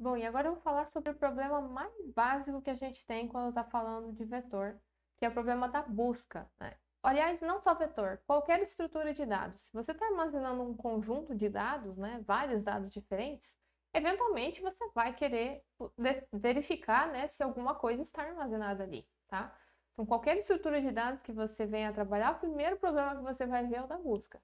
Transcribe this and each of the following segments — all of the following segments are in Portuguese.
Bom, e agora eu vou falar sobre o problema mais básico que a gente tem quando está falando de vetor, que é o problema da busca. Né? Aliás, não só vetor, qualquer estrutura de dados. Se você está armazenando um conjunto de dados, né, vários dados diferentes, eventualmente você vai querer verificar né, se alguma coisa está armazenada ali, tá? Então, qualquer estrutura de dados que você venha a trabalhar, o primeiro problema que você vai ver é o da busca.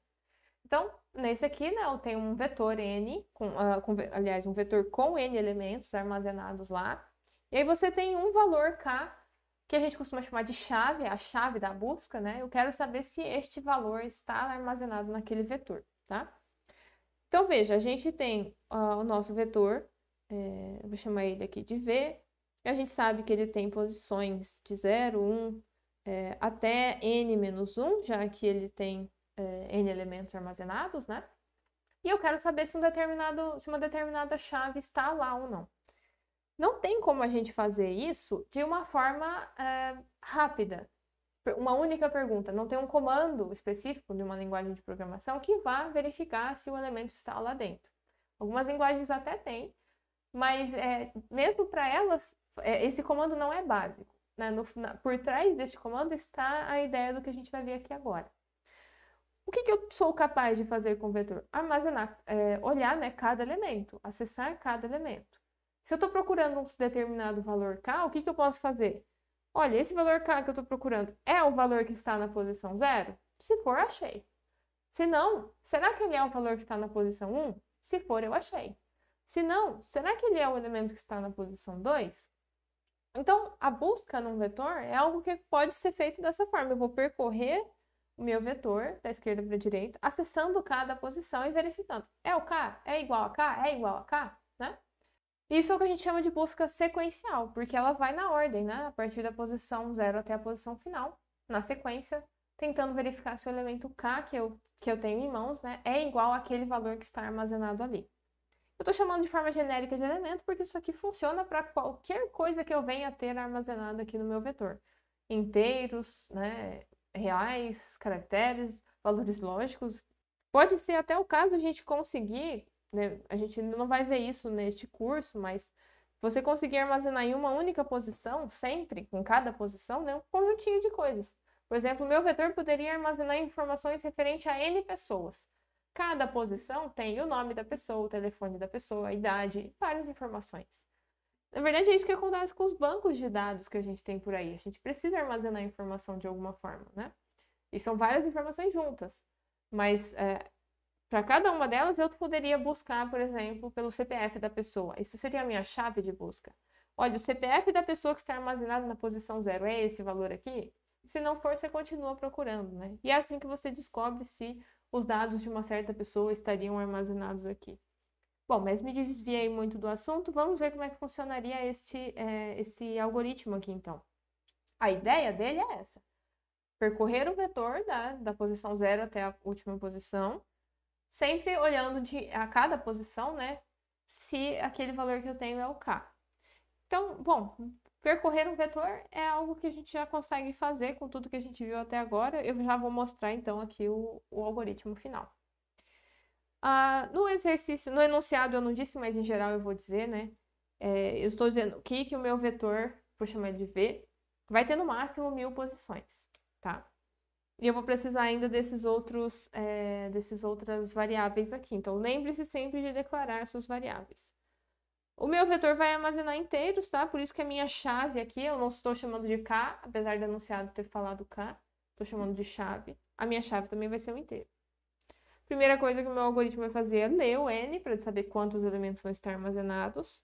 Então, nesse aqui, né, eu tenho um vetor n, com, uh, com, aliás, um vetor com n elementos armazenados lá. E aí você tem um valor k, que a gente costuma chamar de chave, a chave da busca, né? Eu quero saber se este valor está armazenado naquele vetor, tá? Então, veja, a gente tem uh, o nosso vetor, é, vou chamar ele aqui de v, e a gente sabe que ele tem posições de 0, 1, um, é, até n menos 1, já que ele tem é, N elementos armazenados, né? E eu quero saber se, um determinado, se uma determinada chave está lá ou não. Não tem como a gente fazer isso de uma forma é, rápida. Uma única pergunta. Não tem um comando específico de uma linguagem de programação que vá verificar se o elemento está lá dentro. Algumas linguagens até têm, mas é, mesmo para elas, é, esse comando não é básico. Né? No, na, por trás deste comando está a ideia do que a gente vai ver aqui agora. O que, que eu sou capaz de fazer com o vetor? Armazenar, é, olhar né, cada elemento, acessar cada elemento. Se eu estou procurando um determinado valor K, o que, que eu posso fazer? Olha, esse valor K que eu estou procurando é o valor que está na posição zero? Se for, achei. Se não, será que ele é o valor que está na posição 1? Se for, eu achei. Se não, será que ele é o elemento que está na posição 2? Então, a busca num vetor é algo que pode ser feito dessa forma. Eu vou percorrer o meu vetor da esquerda para a direita, acessando cada posição e verificando. É o K? É igual a K? É igual a K? Né? Isso é o que a gente chama de busca sequencial, porque ela vai na ordem, né? A partir da posição zero até a posição final, na sequência, tentando verificar se o elemento K que eu, que eu tenho em mãos né, é igual àquele valor que está armazenado ali. Eu estou chamando de forma genérica de elemento porque isso aqui funciona para qualquer coisa que eu venha a ter armazenado aqui no meu vetor. Inteiros, né, reais, caracteres, valores lógicos. Pode ser até o caso a gente conseguir, né? A gente não vai ver isso neste curso, mas você conseguir armazenar em uma única posição, sempre, em cada posição, né, um conjuntinho de coisas. Por exemplo, o meu vetor poderia armazenar informações referente a N pessoas. Cada posição tem o nome da pessoa, o telefone da pessoa, a idade, várias informações. Na verdade, é isso que acontece com os bancos de dados que a gente tem por aí. A gente precisa armazenar informação de alguma forma, né? E são várias informações juntas. Mas é, para cada uma delas, eu poderia buscar, por exemplo, pelo CPF da pessoa. Isso seria a minha chave de busca. Olha, o CPF da pessoa que está armazenado na posição zero é esse valor aqui? Se não for, você continua procurando, né? E é assim que você descobre se os dados de uma certa pessoa estariam armazenados aqui. Bom, mas me desviei muito do assunto, vamos ver como é que funcionaria este, é, esse algoritmo aqui, então. A ideia dele é essa. Percorrer o vetor da, da posição zero até a última posição, sempre olhando de, a cada posição, né, se aquele valor que eu tenho é o k. Então, bom, percorrer um vetor é algo que a gente já consegue fazer com tudo que a gente viu até agora. Eu já vou mostrar, então, aqui o, o algoritmo final. Ah, no exercício, no enunciado eu não disse, mas em geral eu vou dizer, né? É, eu estou dizendo que o meu vetor, vou chamar de V, vai ter no máximo mil posições, tá? E eu vou precisar ainda desses outros, é, desses outras variáveis aqui. Então, lembre-se sempre de declarar suas variáveis. O meu vetor vai armazenar inteiros, tá? Por isso que a minha chave aqui, eu não estou chamando de K, apesar do enunciado ter falado K, estou chamando de chave. A minha chave também vai ser um inteiro. Primeira coisa que o meu algoritmo vai fazer é ler o N para saber quantos elementos vão estar armazenados.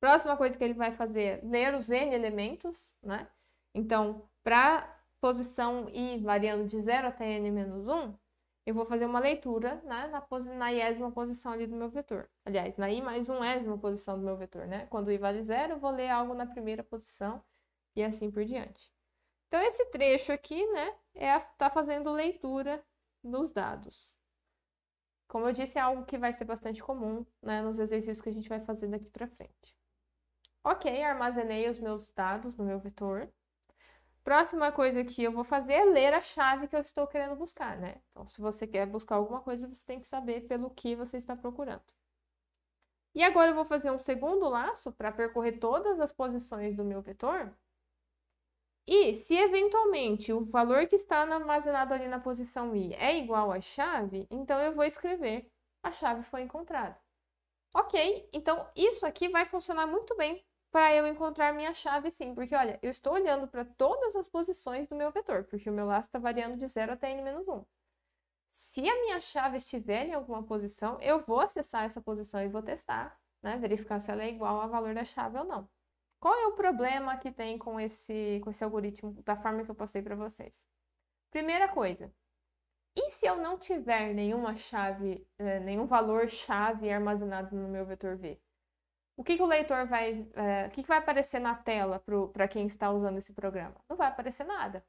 Próxima coisa que ele vai fazer é ler os N elementos, né? Então, para posição i variando de 0 até n menos 1, eu vou fazer uma leitura né, na, posi na iésima posição ali do meu vetor. Aliás, na i mais umésima posição do meu vetor, né? Quando i vale zero, eu vou ler algo na primeira posição e assim por diante. Então, esse trecho aqui, né, é a, tá fazendo leitura dos dados. Como eu disse, é algo que vai ser bastante comum né, nos exercícios que a gente vai fazer daqui para frente. Ok, armazenei os meus dados no meu vetor. Próxima coisa que eu vou fazer é ler a chave que eu estou querendo buscar, né? Então, se você quer buscar alguma coisa, você tem que saber pelo que você está procurando. E agora eu vou fazer um segundo laço para percorrer todas as posições do meu vetor e se eventualmente o valor que está armazenado ali na posição i é igual à chave, então eu vou escrever a chave foi encontrada. Ok, então isso aqui vai funcionar muito bem para eu encontrar minha chave sim, porque olha, eu estou olhando para todas as posições do meu vetor, porque o meu laço está variando de 0 até n-1. Se a minha chave estiver em alguma posição, eu vou acessar essa posição e vou testar, né? verificar se ela é igual ao valor da chave ou não. Qual é o problema que tem com esse, com esse algoritmo da forma que eu passei para vocês? Primeira coisa, e se eu não tiver nenhuma chave, é, nenhum valor chave armazenado no meu vetor V? O que, que o leitor vai. É, o que, que vai aparecer na tela para quem está usando esse programa? Não vai aparecer nada.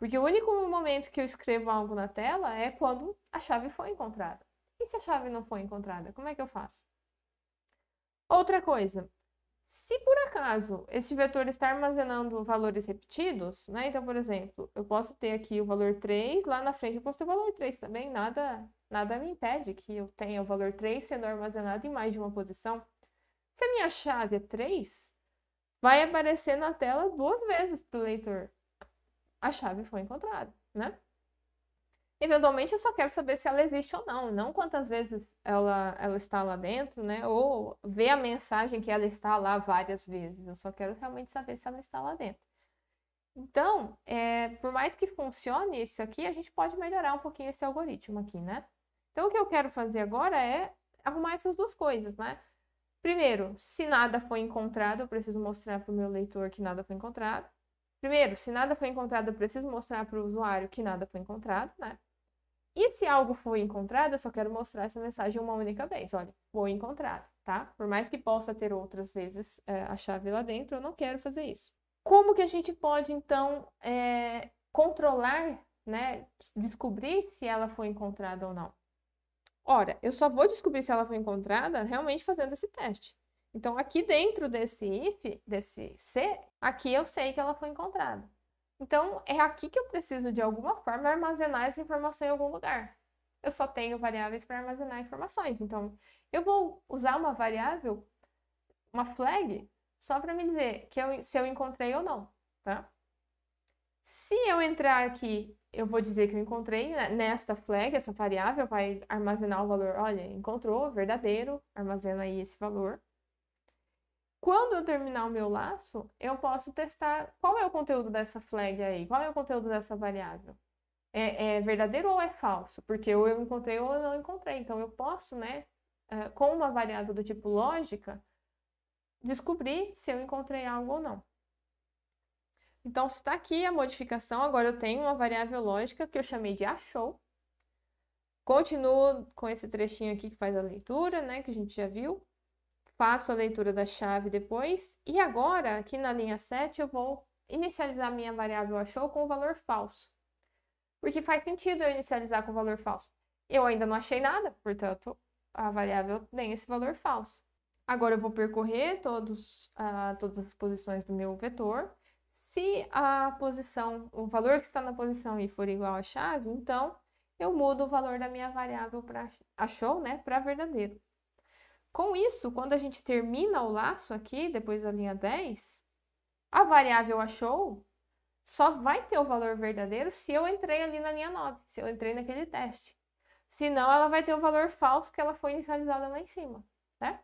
Porque o único momento que eu escrevo algo na tela é quando a chave for encontrada. E se a chave não for encontrada, como é que eu faço? Outra coisa, se por acaso este vetor está armazenando valores repetidos, né? Então, por exemplo, eu posso ter aqui o valor 3, lá na frente eu posso ter o valor 3 também, nada, nada me impede que eu tenha o valor 3 sendo armazenado em mais de uma posição. Se a minha chave é 3, vai aparecer na tela duas vezes para o leitor. A chave foi encontrada, né? Eventualmente eu só quero saber se ela existe ou não, não quantas vezes ela, ela está lá dentro, né? Ou ver a mensagem que ela está lá várias vezes. Eu só quero realmente saber se ela está lá dentro. Então, é, por mais que funcione isso aqui, a gente pode melhorar um pouquinho esse algoritmo aqui, né? Então, o que eu quero fazer agora é arrumar essas duas coisas, né? Primeiro, se nada foi encontrado, eu preciso mostrar para o meu leitor que nada foi encontrado. Primeiro, se nada foi encontrado, eu preciso mostrar para o usuário que nada foi encontrado, né? E se algo foi encontrado, eu só quero mostrar essa mensagem uma única vez. Olha, foi encontrado, tá? Por mais que possa ter outras vezes é, a chave lá dentro, eu não quero fazer isso. Como que a gente pode, então, é, controlar, né? Descobrir se ela foi encontrada ou não? Ora, eu só vou descobrir se ela foi encontrada realmente fazendo esse teste. Então, aqui dentro desse if, desse se, aqui eu sei que ela foi encontrada. Então, é aqui que eu preciso, de alguma forma, armazenar essa informação em algum lugar. Eu só tenho variáveis para armazenar informações. Então, eu vou usar uma variável, uma flag, só para me dizer que eu, se eu encontrei ou não, tá? Se eu entrar aqui, eu vou dizer que eu encontrei né, nesta flag, essa variável vai armazenar o valor, olha, encontrou, verdadeiro, armazena aí esse valor. Quando eu terminar o meu laço, eu posso testar qual é o conteúdo dessa flag aí, qual é o conteúdo dessa variável. É, é verdadeiro ou é falso? Porque ou eu encontrei ou eu não encontrei. Então eu posso, né, eh, com uma variável do tipo lógica, descobrir se eu encontrei algo ou não. Então, está aqui a modificação. Agora eu tenho uma variável lógica que eu chamei de achou. Continuo com esse trechinho aqui que faz a leitura, né, que a gente já viu. Faço a leitura da chave depois. E agora, aqui na linha 7, eu vou inicializar minha variável achou com o valor falso. Porque faz sentido eu inicializar com o valor falso. Eu ainda não achei nada, portanto, a variável tem esse valor falso. Agora eu vou percorrer todos, uh, todas as posições do meu vetor. Se a posição, o valor que está na posição i for igual à chave, então eu mudo o valor da minha variável para achou, né, para verdadeiro. Com isso, quando a gente termina o laço aqui, depois da linha 10, a variável achou só vai ter o valor verdadeiro se eu entrei ali na linha 9, se eu entrei naquele teste. Senão, ela vai ter o valor falso que ela foi inicializada lá em cima, né?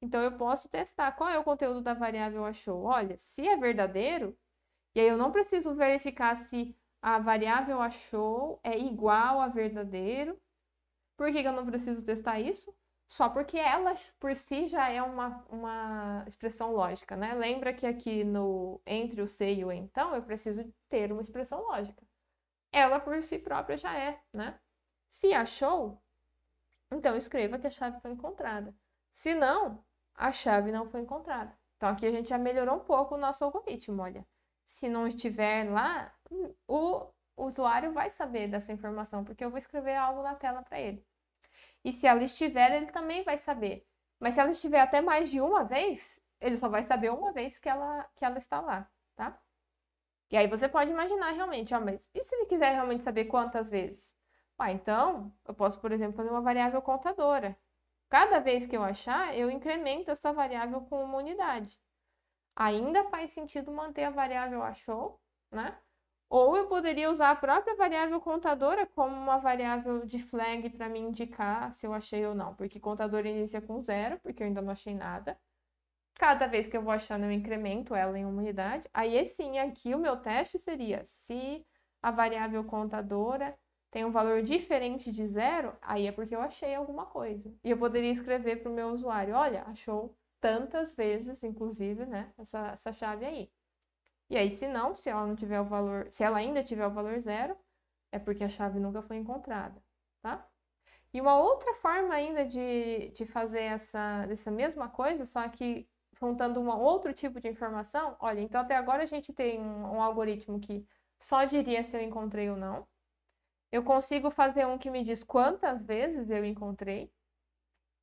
Então, eu posso testar qual é o conteúdo da variável achou. Olha, se é verdadeiro, e aí eu não preciso verificar se a variável achou é igual a verdadeiro. Por que, que eu não preciso testar isso? só porque elas por si já é uma, uma expressão lógica, né? Lembra que aqui no entre o se e o então eu preciso ter uma expressão lógica. Ela por si própria já é, né? Se achou, então escreva que a chave foi encontrada. Se não, a chave não foi encontrada. Então aqui a gente já melhorou um pouco o nosso algoritmo, olha. Se não estiver lá, o usuário vai saber dessa informação, porque eu vou escrever algo na tela para ele. E se ela estiver, ele também vai saber. Mas se ela estiver até mais de uma vez, ele só vai saber uma vez que ela, que ela está lá, tá? E aí você pode imaginar realmente, ó, mas e se ele quiser realmente saber quantas vezes? Ah, então eu posso, por exemplo, fazer uma variável contadora. Cada vez que eu achar, eu incremento essa variável com uma unidade. Ainda faz sentido manter a variável achou, né? Ou eu poderia usar a própria variável contadora como uma variável de flag para me indicar se eu achei ou não, porque contador inicia com zero, porque eu ainda não achei nada. Cada vez que eu vou achando, eu incremento ela em uma unidade. Aí sim, aqui o meu teste seria se a variável contadora tem um valor diferente de zero, aí é porque eu achei alguma coisa. E eu poderia escrever para o meu usuário, olha, achou tantas vezes, inclusive, né, essa, essa chave aí. E aí, se não, se ela não tiver o valor, se ela ainda tiver o valor zero, é porque a chave nunca foi encontrada, tá? E uma outra forma ainda de, de fazer essa, essa mesma coisa, só que contando um outro tipo de informação, olha, então até agora a gente tem um, um algoritmo que só diria se eu encontrei ou não. Eu consigo fazer um que me diz quantas vezes eu encontrei.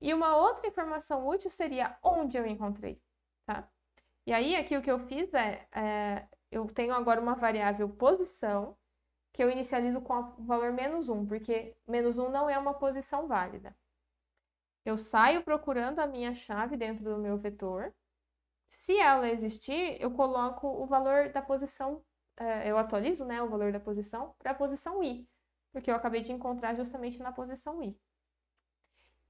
E uma outra informação útil seria onde eu encontrei, tá? E aí, aqui o que eu fiz é, é eu tenho agora uma variável posição, que eu inicializo com o valor menos 1, porque menos 1 não é uma posição válida. Eu saio procurando a minha chave dentro do meu vetor. Se ela existir, eu coloco o valor da posição, é, eu atualizo né, o valor da posição para a posição i, porque eu acabei de encontrar justamente na posição i.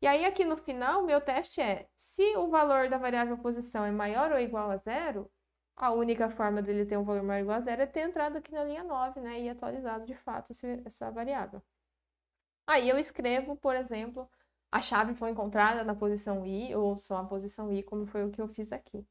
E aí, aqui no final, meu teste é: se o valor da variável posição é maior ou igual a zero, a única forma dele ter um valor maior ou igual a zero é ter entrado aqui na linha 9, né? E atualizado de fato essa variável. Aí eu escrevo, por exemplo, a chave foi encontrada na posição i, ou só a posição i, como foi o que eu fiz aqui.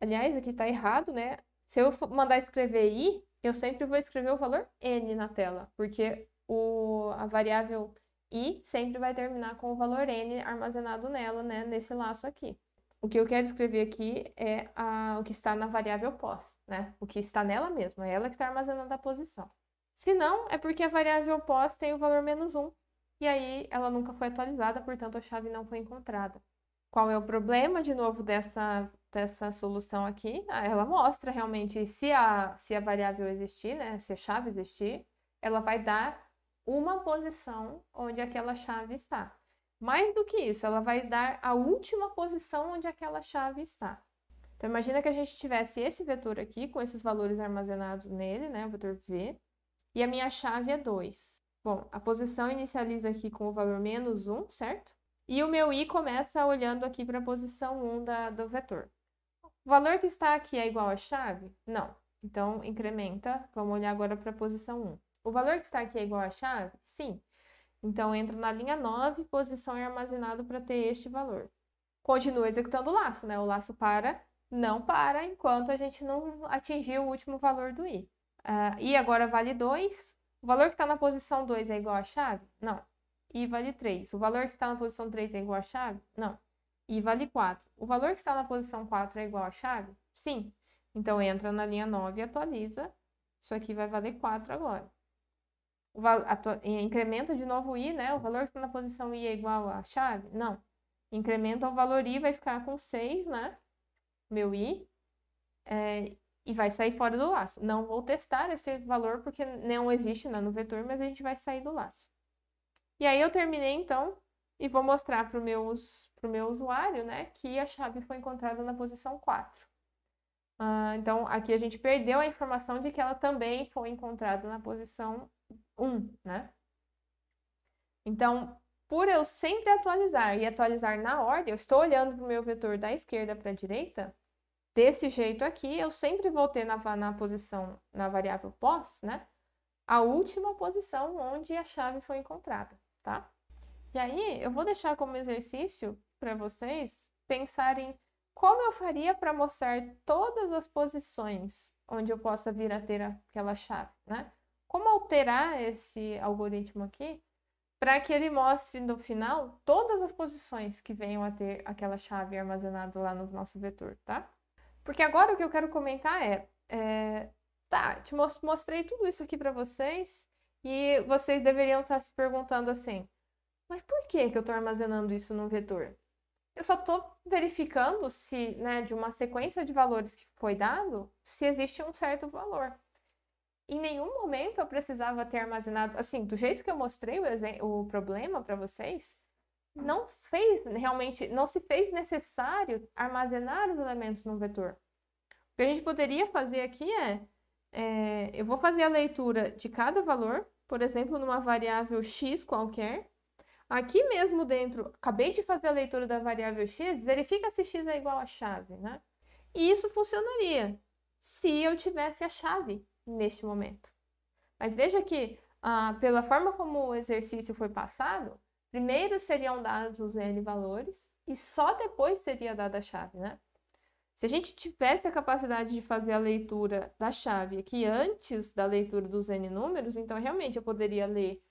Aliás, aqui está errado, né? Se eu mandar escrever i, eu sempre vou escrever o valor n na tela, porque o, a variável e sempre vai terminar com o valor N armazenado nela, né, nesse laço aqui. O que eu quero escrever aqui é a, o que está na variável pós, né? O que está nela mesma, é ela que está armazenada a posição. Se não, é porque a variável pós tem o valor menos 1, e aí ela nunca foi atualizada, portanto a chave não foi encontrada. Qual é o problema, de novo, dessa, dessa solução aqui? Ah, ela mostra realmente se a, se a variável existir, né? Se a chave existir, ela vai dar uma posição onde aquela chave está. Mais do que isso, ela vai dar a última posição onde aquela chave está. Então, imagina que a gente tivesse esse vetor aqui, com esses valores armazenados nele, né, o vetor V, e a minha chave é 2. Bom, a posição inicializa aqui com o valor menos 1, certo? E o meu i começa olhando aqui para a posição 1 da, do vetor. O valor que está aqui é igual à chave? Não. Então, incrementa. Vamos olhar agora para a posição 1. O valor que está aqui é igual à chave? Sim. Então, entra na linha 9, posição é armazenado para ter este valor. Continua executando o laço, né? O laço para, não para, enquanto a gente não atingir o último valor do i. Uh, ah, i agora vale 2. O valor que está na posição 2 é igual à chave? Não. i vale 3. O valor que está na posição 3 é igual à chave? Não. i vale 4. O valor que está na posição 4 é igual à chave? Sim. Então, entra na linha 9 e atualiza. Isso aqui vai valer 4 agora incrementa de novo o i, né? O valor que está na posição i é igual à chave? Não. Incrementa o valor i, vai ficar com 6, né? Meu i. É, e vai sair fora do laço. Não vou testar esse valor porque não existe né, no vetor, mas a gente vai sair do laço. E aí eu terminei, então, e vou mostrar para o meu, meu usuário, né? Que a chave foi encontrada na posição 4. Ah, então, aqui a gente perdeu a informação de que ela também foi encontrada na posição um, né? Então, por eu sempre atualizar e atualizar na ordem, eu estou olhando para o meu vetor da esquerda para a direita, desse jeito aqui, eu sempre vou ter na, na posição, na variável pós, né? A última posição onde a chave foi encontrada, tá? E aí, eu vou deixar como exercício para vocês pensarem como eu faria para mostrar todas as posições onde eu possa vir a ter aquela chave, né? como alterar esse algoritmo aqui para que ele mostre no final todas as posições que venham a ter aquela chave armazenada lá no nosso vetor, tá? Porque agora o que eu quero comentar é, é tá, te mostrei tudo isso aqui para vocês e vocês deveriam estar tá se perguntando assim, mas por que, que eu estou armazenando isso no vetor? Eu só estou verificando se, né, de uma sequência de valores que foi dado, se existe um certo valor em nenhum momento eu precisava ter armazenado. Assim, do jeito que eu mostrei o, o problema para vocês, não fez realmente, não se fez necessário armazenar os elementos no vetor. O que a gente poderia fazer aqui é, é eu vou fazer a leitura de cada valor, por exemplo, numa variável x qualquer. Aqui mesmo dentro, acabei de fazer a leitura da variável x, verifica se x é igual a chave, né? E isso funcionaria se eu tivesse a chave neste momento. Mas veja que, ah, pela forma como o exercício foi passado, primeiro seriam dados os N valores e só depois seria dada a chave, né? Se a gente tivesse a capacidade de fazer a leitura da chave aqui antes da leitura dos N números, então realmente eu poderia ler,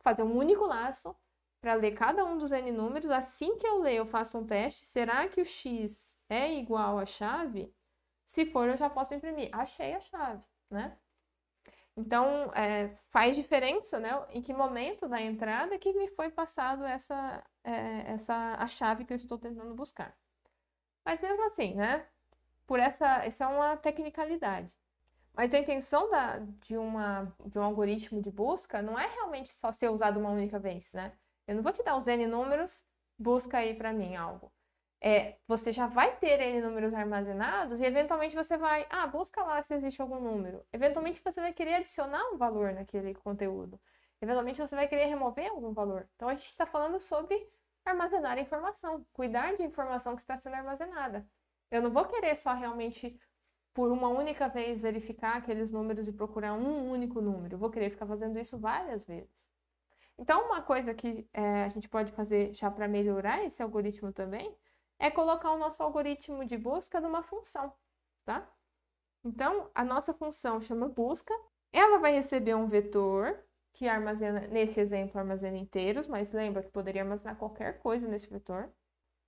fazer um único laço para ler cada um dos N números. Assim que eu ler, eu faço um teste. Será que o X é igual à chave? Se for, eu já posso imprimir. Achei a chave né? Então, é, faz diferença, né? Em que momento da entrada que me foi passado essa, é, essa a chave que eu estou tentando buscar. Mas mesmo assim, né? Por essa, isso é uma tecnicalidade. Mas a intenção da, de, uma, de um algoritmo de busca não é realmente só ser usado uma única vez, né? Eu não vou te dar os N números, busca aí para mim algo é, você já vai ter N números armazenados e eventualmente você vai, ah, busca lá se existe algum número. Eventualmente você vai querer adicionar um valor naquele conteúdo. Eventualmente você vai querer remover algum valor. Então a gente está falando sobre armazenar informação, cuidar de informação que está sendo armazenada. Eu não vou querer só realmente por uma única vez verificar aqueles números e procurar um único número. Eu vou querer ficar fazendo isso várias vezes. Então, uma coisa que é, a gente pode fazer já para melhorar esse algoritmo também é colocar o nosso algoritmo de busca numa função, tá? Então, a nossa função chama busca, ela vai receber um vetor que armazena, nesse exemplo, armazena inteiros, mas lembra que poderia armazenar qualquer coisa nesse vetor.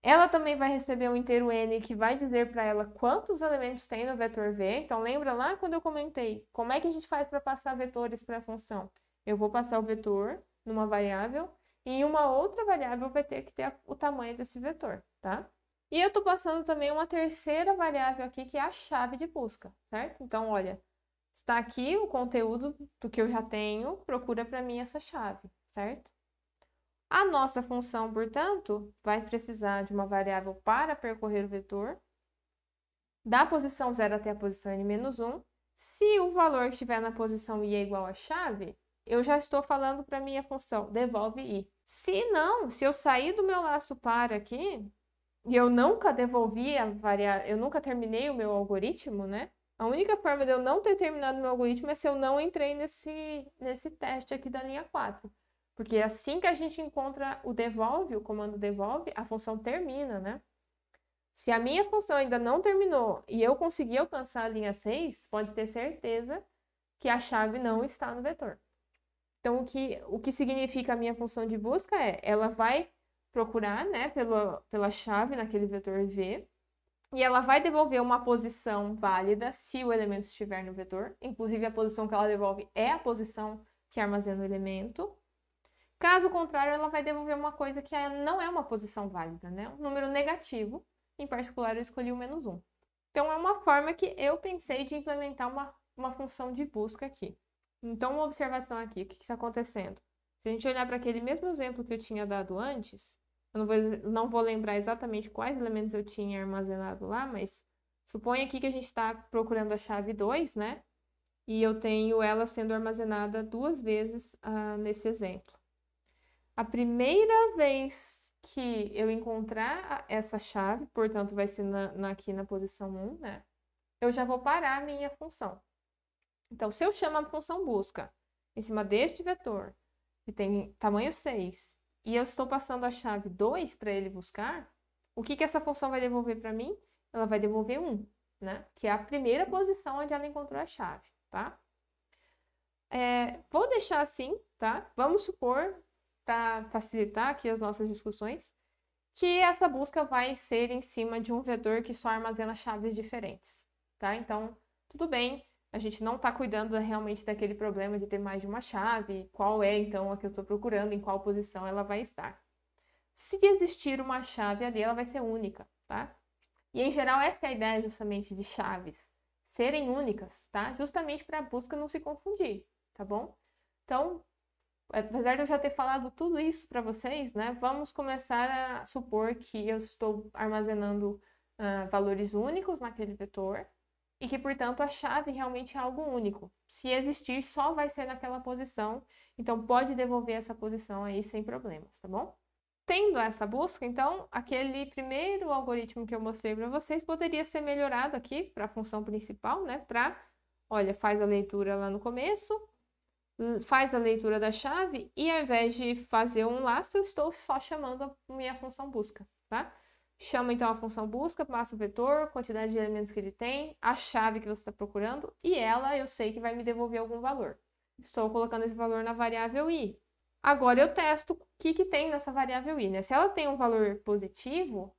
Ela também vai receber um inteiro n que vai dizer para ela quantos elementos tem no vetor v. Então, lembra lá quando eu comentei como é que a gente faz para passar vetores para a função? Eu vou passar o vetor numa variável e em uma outra variável vai ter que ter o tamanho desse vetor, tá? E eu estou passando também uma terceira variável aqui, que é a chave de busca, certo? Então, olha, está aqui o conteúdo do que eu já tenho, procura para mim essa chave, certo? A nossa função, portanto, vai precisar de uma variável para percorrer o vetor, da posição 0 até a posição n-1. Se o valor estiver na posição i é igual à chave, eu já estou falando para minha função, devolve i. Se não, se eu sair do meu laço para aqui, e eu nunca devolvi a variável, eu nunca terminei o meu algoritmo, né? A única forma de eu não ter terminado o meu algoritmo é se eu não entrei nesse, nesse teste aqui da linha 4. Porque assim que a gente encontra o devolve, o comando devolve, a função termina, né? Se a minha função ainda não terminou e eu consegui alcançar a linha 6, pode ter certeza que a chave não está no vetor. Então, o que, o que significa a minha função de busca é, ela vai procurar, né, pela, pela chave naquele vetor V. E ela vai devolver uma posição válida se o elemento estiver no vetor. Inclusive, a posição que ela devolve é a posição que armazena o elemento. Caso contrário, ela vai devolver uma coisa que é, não é uma posição válida, né? Um número negativo. Em particular, eu escolhi o menos 1. Então, é uma forma que eu pensei de implementar uma, uma função de busca aqui. Então, uma observação aqui, o que está acontecendo? Se a gente olhar para aquele mesmo exemplo que eu tinha dado antes, eu não vou, não vou lembrar exatamente quais elementos eu tinha armazenado lá, mas suponha aqui que a gente está procurando a chave 2, né? E eu tenho ela sendo armazenada duas vezes ah, nesse exemplo. A primeira vez que eu encontrar essa chave, portanto, vai ser na, na, aqui na posição 1, né? Eu já vou parar a minha função. Então, se eu chamo a função busca em cima deste vetor, que tem tamanho 6, e eu estou passando a chave 2 para ele buscar, o que, que essa função vai devolver para mim? Ela vai devolver 1, né? Que é a primeira posição onde ela encontrou a chave, tá? É, vou deixar assim, tá? Vamos supor, para facilitar aqui as nossas discussões, que essa busca vai ser em cima de um vetor que só armazena chaves diferentes, tá? Então, tudo bem a gente não está cuidando realmente daquele problema de ter mais de uma chave, qual é então a que eu estou procurando, em qual posição ela vai estar. Se existir uma chave ali, ela vai ser única, tá? E em geral, essa é a ideia justamente de chaves, serem únicas, tá? Justamente para a busca não se confundir, tá bom? Então, apesar de eu já ter falado tudo isso para vocês, né? Vamos começar a supor que eu estou armazenando uh, valores únicos naquele vetor, e que, portanto, a chave realmente é algo único. Se existir, só vai ser naquela posição, então pode devolver essa posição aí sem problemas, tá bom? Tendo essa busca, então, aquele primeiro algoritmo que eu mostrei para vocês poderia ser melhorado aqui para a função principal, né? Para, olha, faz a leitura lá no começo, faz a leitura da chave e ao invés de fazer um laço, eu estou só chamando a minha função busca, tá? Chama então a função busca, passo o vetor, quantidade de elementos que ele tem, a chave que você está procurando e ela eu sei que vai me devolver algum valor. Estou colocando esse valor na variável i. Agora eu testo o que, que tem nessa variável i. Né? Se ela tem um valor positivo,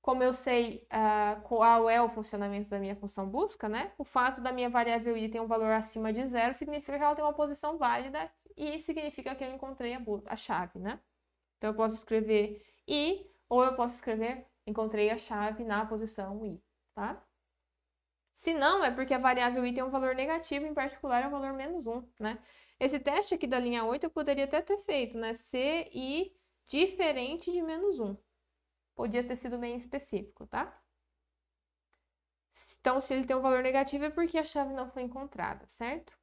como eu sei uh, qual é o funcionamento da minha função busca, né? o fato da minha variável i ter um valor acima de zero significa que ela tem uma posição válida e significa que eu encontrei a, a chave. Né? Então eu posso escrever i ou eu posso escrever encontrei a chave na posição i, tá? Se não, é porque a variável i tem um valor negativo, em particular é o um valor menos 1, né? Esse teste aqui da linha 8 eu poderia até ter feito, né? C, i diferente de menos 1. Podia ter sido bem específico, tá? Então, se ele tem um valor negativo, é porque a chave não foi encontrada, certo?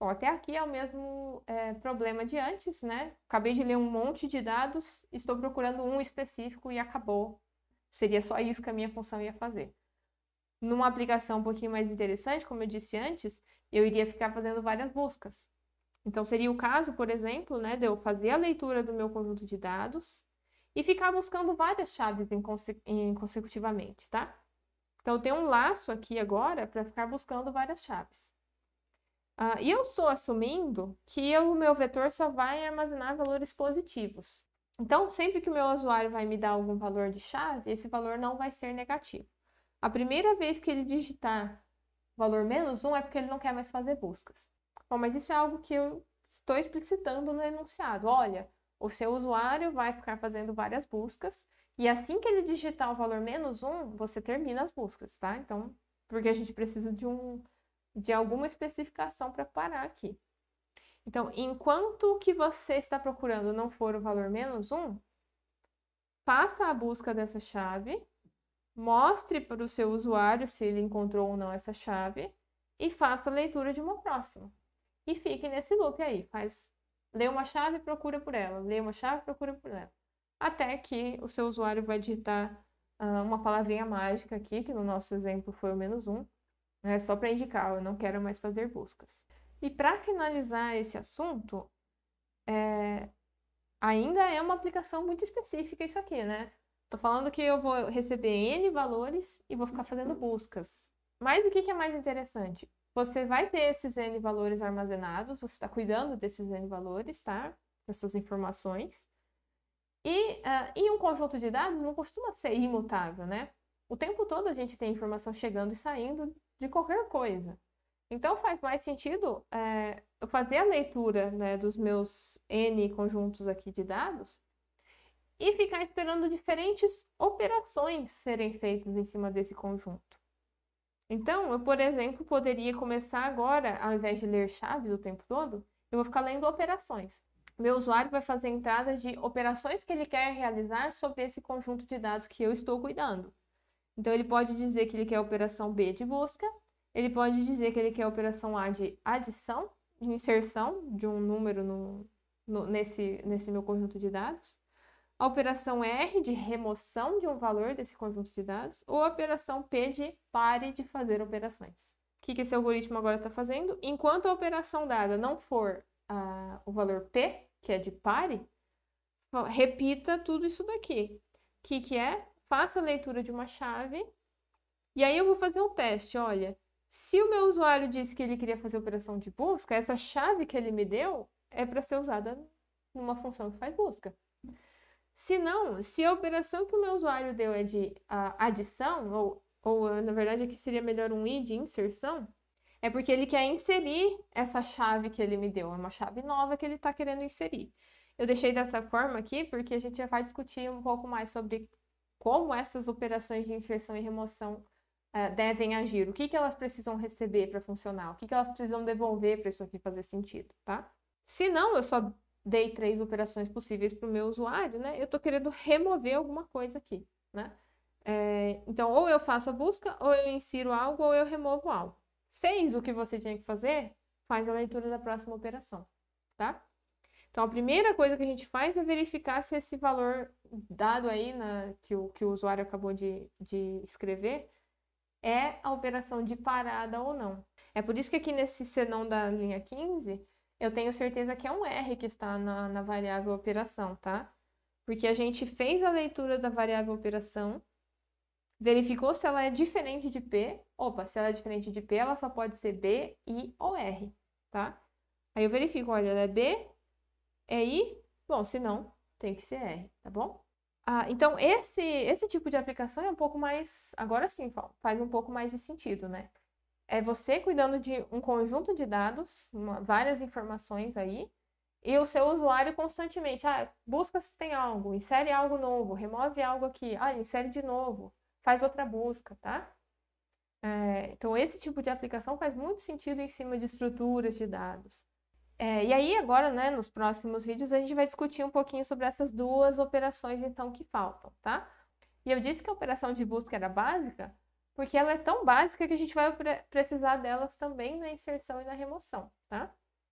Bom, até aqui é o mesmo é, problema de antes, né? Acabei de ler um monte de dados, estou procurando um específico e acabou Seria só isso que a minha função ia fazer. Numa aplicação um pouquinho mais interessante, como eu disse antes, eu iria ficar fazendo várias buscas. Então, seria o caso, por exemplo, né, de eu fazer a leitura do meu conjunto de dados e ficar buscando várias chaves em conse em consecutivamente, tá? Então, eu tenho um laço aqui agora para ficar buscando várias chaves. Ah, e eu estou assumindo que o meu vetor só vai armazenar valores positivos. Então, sempre que o meu usuário vai me dar algum valor de chave, esse valor não vai ser negativo. A primeira vez que ele digitar valor menos 1 é porque ele não quer mais fazer buscas. Bom, mas isso é algo que eu estou explicitando no enunciado. Olha, o seu usuário vai ficar fazendo várias buscas e assim que ele digitar o valor menos 1, você termina as buscas, tá? Então, porque a gente precisa de um de alguma especificação para parar aqui. Então, enquanto o que você está procurando não for o valor menos 1, faça a busca dessa chave, mostre para o seu usuário se ele encontrou ou não essa chave e faça a leitura de uma próxima. E fique nesse loop aí, faz lê uma chave, procura por ela, lê uma chave, procura por ela. Até que o seu usuário vai digitar uh, uma palavrinha mágica aqui, que no nosso exemplo foi o menos um, né, só para indicar, eu não quero mais fazer buscas. E para finalizar esse assunto, é, ainda é uma aplicação muito específica isso aqui, né? Tô falando que eu vou receber N valores e vou ficar fazendo buscas. Mas o que, que é mais interessante? Você vai ter esses N valores armazenados, você está cuidando desses N valores, tá? Essas informações. E uh, ah, em um conjunto de dados não costuma ser imutável, né? O tempo todo a gente tem informação chegando e saindo de qualquer coisa. Então faz mais sentido é, eu fazer a leitura né, dos meus N conjuntos aqui de dados e ficar esperando diferentes operações serem feitas em cima desse conjunto. Então, eu, por exemplo, poderia começar agora, ao invés de ler chaves o tempo todo, eu vou ficar lendo operações. Meu usuário vai fazer entradas de operações que ele quer realizar sobre esse conjunto de dados que eu estou cuidando. Então, ele pode dizer que ele quer a operação B de busca ele pode dizer que ele quer a operação A de adição, de inserção de um número no, no, nesse, nesse meu conjunto de dados, a operação R de remoção de um valor desse conjunto de dados, ou a operação P de pare de fazer operações. O que, que esse algoritmo agora está fazendo? Enquanto a operação dada não for ah, o valor P, que é de pare, repita tudo isso daqui. O que, que é? Faça a leitura de uma chave. E aí eu vou fazer um teste, olha. Se o meu usuário disse que ele queria fazer operação de busca, essa chave que ele me deu é para ser usada numa função que faz busca. Se não, se a operação que o meu usuário deu é de uh, adição, ou, ou na verdade aqui é seria melhor um i de inserção, é porque ele quer inserir essa chave que ele me deu, é uma chave nova que ele está querendo inserir. Eu deixei dessa forma aqui porque a gente já vai discutir um pouco mais sobre como essas operações de inserção e remoção uh, devem agir, o que, que elas precisam receber para funcionar, o que, que elas precisam devolver para isso aqui fazer sentido, tá? Se não, eu só dei três operações possíveis para o meu usuário, né? Eu estou querendo remover alguma coisa aqui, né? É, então, ou eu faço a busca, ou eu insiro algo, ou eu removo algo. Fez o que você tinha que fazer, faz a leitura da próxima operação, tá? Então, a primeira coisa que a gente faz é verificar se esse valor dado aí na, que, o, que o usuário acabou de, de escrever é a operação de parada ou não. É por isso que aqui nesse senão da linha 15, eu tenho certeza que é um R que está na, na variável operação, tá? Porque a gente fez a leitura da variável operação, verificou se ela é diferente de P. Opa, se ela é diferente de P, ela só pode ser B, I ou R, tá? Aí eu verifico, olha, ela é B, é I, bom, se não, tem que ser R, tá bom? Ah, então, esse, esse tipo de aplicação é um pouco mais. Agora sim, faz um pouco mais de sentido, né? É você cuidando de um conjunto de dados, uma, várias informações aí, e o seu usuário constantemente. Ah, busca se tem algo, insere algo novo, remove algo aqui, ah, insere de novo, faz outra busca, tá? É, então, esse tipo de aplicação faz muito sentido em cima de estruturas de dados. É, e aí, agora, né, nos próximos vídeos, a gente vai discutir um pouquinho sobre essas duas operações, então, que faltam, tá? E eu disse que a operação de busca era básica, porque ela é tão básica que a gente vai precisar delas também na inserção e na remoção, tá?